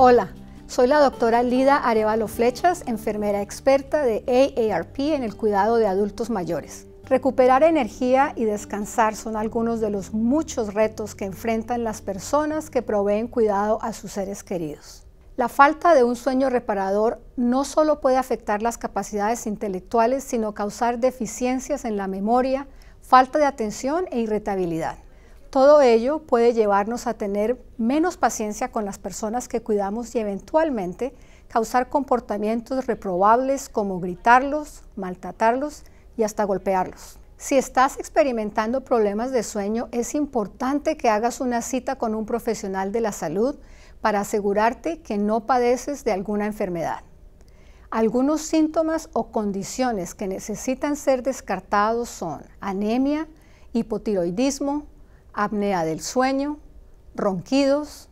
Hola, soy la doctora Lida Arevalo Flechas, enfermera experta de AARP en el cuidado de adultos mayores. Recuperar energía y descansar son algunos de los muchos retos que enfrentan las personas que proveen cuidado a sus seres queridos. La falta de un sueño reparador no solo puede afectar las capacidades intelectuales, sino causar deficiencias en la memoria, falta de atención e irritabilidad. Todo ello puede llevarnos a tener menos paciencia con las personas que cuidamos y eventualmente causar comportamientos reprobables como gritarlos, maltratarlos y hasta golpearlos. Si estás experimentando problemas de sueño, es importante que hagas una cita con un profesional de la salud para asegurarte que no padeces de alguna enfermedad. Algunos síntomas o condiciones que necesitan ser descartados son anemia, hipotiroidismo, apnea del sueño, ronquidos,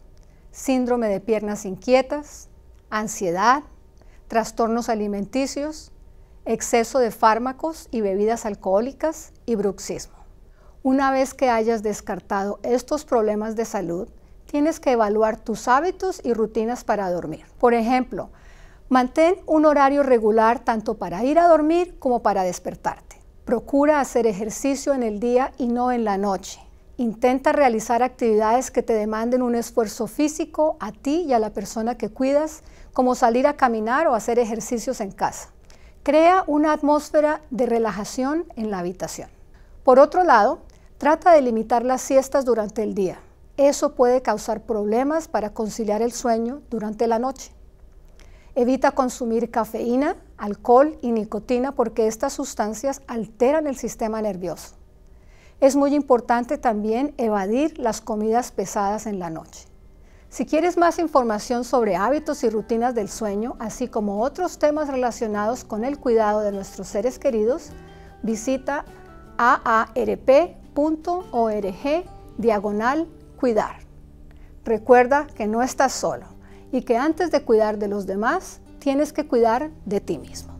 síndrome de piernas inquietas, ansiedad, trastornos alimenticios, exceso de fármacos y bebidas alcohólicas y bruxismo. Una vez que hayas descartado estos problemas de salud, tienes que evaluar tus hábitos y rutinas para dormir. Por ejemplo, mantén un horario regular tanto para ir a dormir como para despertarte. Procura hacer ejercicio en el día y no en la noche. Intenta realizar actividades que te demanden un esfuerzo físico a ti y a la persona que cuidas, como salir a caminar o hacer ejercicios en casa. Crea una atmósfera de relajación en la habitación. Por otro lado, trata de limitar las siestas durante el día. Eso puede causar problemas para conciliar el sueño durante la noche. Evita consumir cafeína, alcohol y nicotina porque estas sustancias alteran el sistema nervioso. Es muy importante también evadir las comidas pesadas en la noche. Si quieres más información sobre hábitos y rutinas del sueño, así como otros temas relacionados con el cuidado de nuestros seres queridos, visita aarp.org diagonal cuidar. Recuerda que no estás solo y que antes de cuidar de los demás, tienes que cuidar de ti mismo.